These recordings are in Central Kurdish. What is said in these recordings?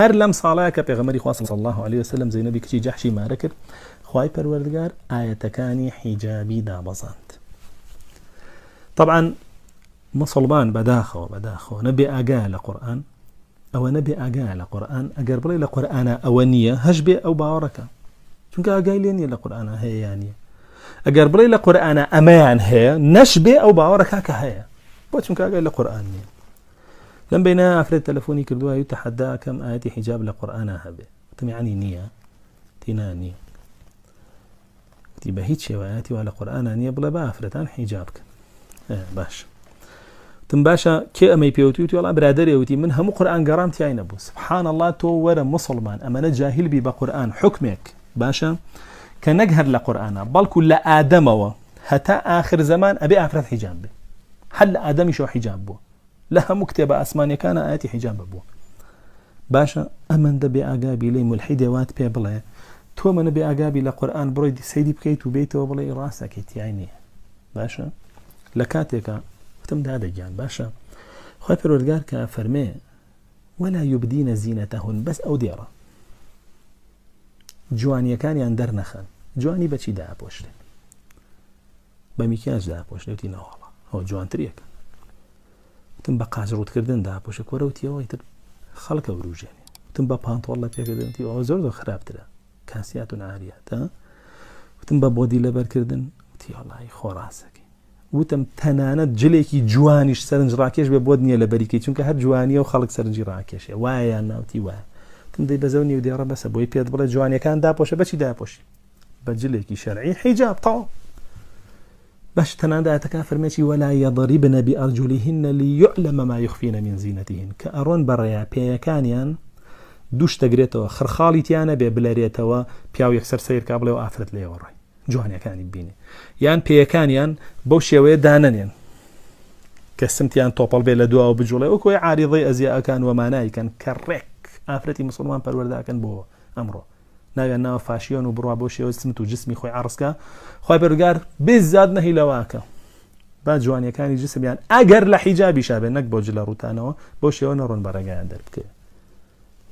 لم صلاه ساڵایە کە پێغەمەری صلى الله عليه وسلم زي کچی جەحشی جحشي ما خی پەروەردگار ئاەتەکانی آية دابەزاند حجابي دا بەداخەوە طبعا مصلبان بداخو بداخو نبي ئەوە نەبێ او لە قورآن ئەگەر بڵێ لە قورآە او نییە هەش بێ او باوەڕەکە چونکە ئاگای لێ القرآن لە يعني أجرب لي القرآن أمان قورآە نشبي أو باركة بێ ئەو باوەڕەکە كا هەیە القرآن چونکە لم بين افراد تلفوني كردوها يتحدى كم آية حجاب لقرآنها هذا تم يعني نية تينا نية تبا هيتش وآياتي ولا قرآن نية بلا با عن حجابك اه باش تم باشا كي امي بيوتيوتي والله برادري يوتي من هم قرآن قرامتي عين ابو سبحان الله تو ورا مسلمان اما نجاهل بي بقرآن حكمك باشا كنجهر لقرآن بل كل آدم هتا آخر زمان أبي أفرد حجاب حل آدم شو حجاب بو لها مكتبة أسمان كان آيات حجاب أبو باشا أمن دبي أجابي لي ملحدة وات بيبلا تو من بي أجابي لقرآن برويد سيدي بكيت وبيت وبلا إراسة كيت يعني باشا لكاتيكا وتم ده جان باشا خايف الرجال كفرمة ولا يبدين زينتهن بس أو ديرة جواني كان يندر نخن جواني بشي ده بوشلي بمكياج ده بوشلي هو جوان تريكه تم بە قازڕوتکردندا پوشە کۆرەوتیەوەی تر خەڵکە وروژێنێ تم بە پانتۆڵ لە پێکردنتی ئەوە زۆر زۆر خراپترە کانسیات و ناریاتە وتم بە بۆدی لەبەرکردن وتیڵی خۆڕاستەکەی وتم تەنانەت جلێکی جوانیش سەرنج ڕاکێش بێ بۆ نییە لە بەریکەی چونکە هەر جوانیە و خەڵک سەرنجی ڕاکێشێ وایە ناوتی وایە تم دەی بەزە نیودێڕە بەسە بۆی پێت بڵێ جوانیەکان داپۆشە بەچی داپۆشی بە جلێکی شەرعی حیجاب تاڵ باش تەناداتەکە فەرمێکی وەلایە دەری بنەبی ئەرجولی هینە لی لەمەما یخفینە منزیینەتین کە ئەڕۆن بەڕێە پێیەکانیان دووش دەگرێتەوە خرخاڵی تیانە بێ بلەرێتەوە پیاو یەکسەر سیرکا بڵێ و ئافرەت لێوەڕی جوانەکانی بینی یان پێیەکانیان بەو شێوەیە دانەنێن کە سمتیان تۆپەڵ بێ لە دووە بجوڵێ وەکوی عریضی ئەزیەکان وەمانایکەن کە ڕێک ئافرەتی مسلمان پەروەرداکەن بۆ ئەمڕۆ ناویان ناوە فاشیۆن و بڕوا بۆ شێوە سمت و جسمی خۆی ئارسکە خی بەرگار بێزاد نەهی لەواکە با جوانیەکانی جسمیان ئەگەر لە حیجابی شابێ نەک بۆ جلە ڕوتانەوە بۆ شێوە نەڕۆن بەڕێگایان دەربکە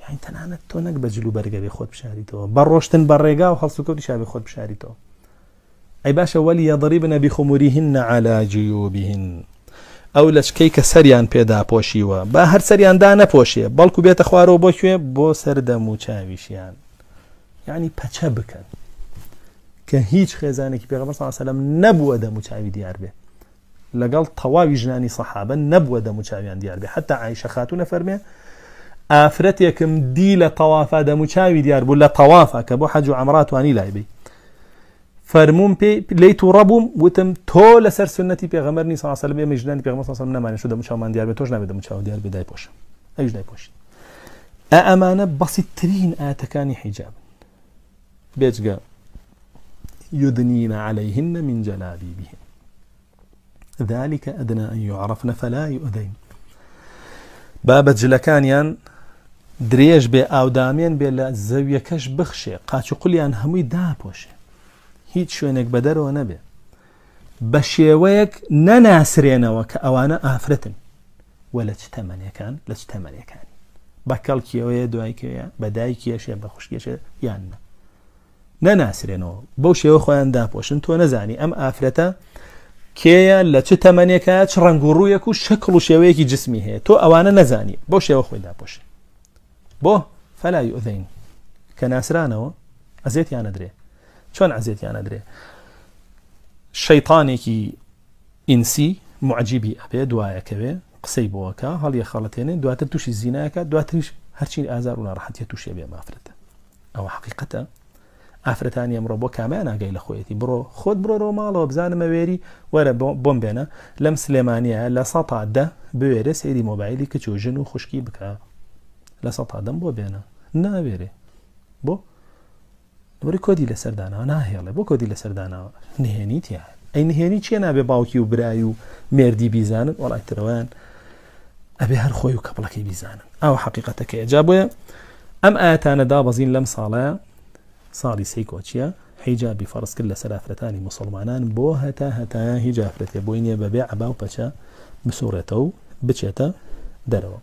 یان تەنانەت تۆ نەک بە جللو بەرگەبێ خۆت بشاریتەوە بە ڕۆشتن بە ڕێگا و هەڵسوکەوتی شابێ خۆت بشاریتەوە ئەی باشە وەلی یاضڕی بنە بیخموریهن نەعالاجیوبیهن ئەو لەچکەی کە سەریان پێدا پۆشیوە با هەر سەریاندا نەپۆشیە بەڵکو بێتە خوارەوە بۆ کوێ بۆ سەردەم و چاویشیان يعني پەچە بکەن کە هیچ خێزانێکی پێغەمبەر صلی الله علیه وسلم نبووە دەموچاوی دیار بێ لقال تەواوی ژنانی سەحابە نبووە دەموچاویان دیار بێ حتا عیشە خاتونە فەرمێ ئافرەتێکم دی لە تەوافا دەموچاوی دیار بوو لە تەوافا کە بۆ حەج و ئەمراتوانی لای بی فەرموم پێ لی تو ڕەبووم وتم تۆ لەسەر سنەتی پێغەمەرنی ساسەل بێ مەژنانی پێغەمبەر صلی الله علیه وسلم نمانێت شو دەموچاومان دیار بێ تۆش نابێت دەموچاو دیار بێ دایپۆشە ئەوش دایپۆشین ئەمانە بەسیترین ئاتەکانی حجاب بێجگە يدنين عليهن من جلابيبهن ذلك أدنى أن يعرفن فلا يؤذين بابە جلەکانیان درێژ بێ ئاودامێن بێ لە زەویەکەش بخشێ قاچ قولیان هەمووی داپۆشێ هیچ شوێنێک بە دەرەوە نەبێ بە شێوەیەک نەناسرێنەوە کە ئەوانە ئافرەتن وە لە چ تەمەنیەکان لە چ تەمەنیەکانی بەکەڵکیەوەیە دوایکەیە بە دایکیەشێ بە خوشکێشە یاننە نەناسرێنەوە بەو شێوە خۆیان داپۆشن تۆ نەزانی ئەم ئافرەتە کێیە لە چ تەمەنێکە چ ڕنگ و ڕوویەک و شکل و شێوەیەکی جسمی هەیە تۆ ئەوانە نەزانی بۆ شێوە خۆی داپۆشن بۆ فەلای ئۆذین کە ناسرانەوە ئەزێت یانە درێ چۆن ئەزێت یانە درێ شەیتانێکی ئینسی معجیبی ئەبێ دوایەکەوێ قسەی بۆکە هەڵیە خەڵەتێنێ دواتر تووشی زینایەکە دواتریش هەرچین ئازار و ناڕحەتە تووشێ بێ مافرەتە ئەوە حقیقەتە ئافرەتانی ئەمڕۆ بۆ کامیان ئاگەی لە خۆیەتی بڕۆ خۆت بڕۆ ماڵەوە بزانمە وێری وەرە بۆم بێنە لەم سلێمانە لە سەدە بوێرە سێری مۆبایلی کچ و ژن و خوشکی بکە لە سەدەم بۆ بێنە ناوێرێ بۆ دوری کۆدی لە سەردانەوە ناهێڵێ بۆ کۆدی لە سەردانەوە نهێنیتیان ئەی نهێنی چیە نابێ باوکی و برای و مردی بیزانن وڵای ترەوەیان ئەبێ هەر خۆی و کەپڵەکەی بیزانن ئەو حقیقەتەکەی جا بۆیە ئەم ئاەتانە دابەزین لەم ساڵەیە ساڵی سی کۆچیە حیجابی فەرز کرد لە سەرافرەتانی مسلمانان بۆ هەتا هەتایە هیچ جافرەتێ بۆی نیە بەبێ عبا و پەچە بسوڕێتە و بچێتە دەرەوە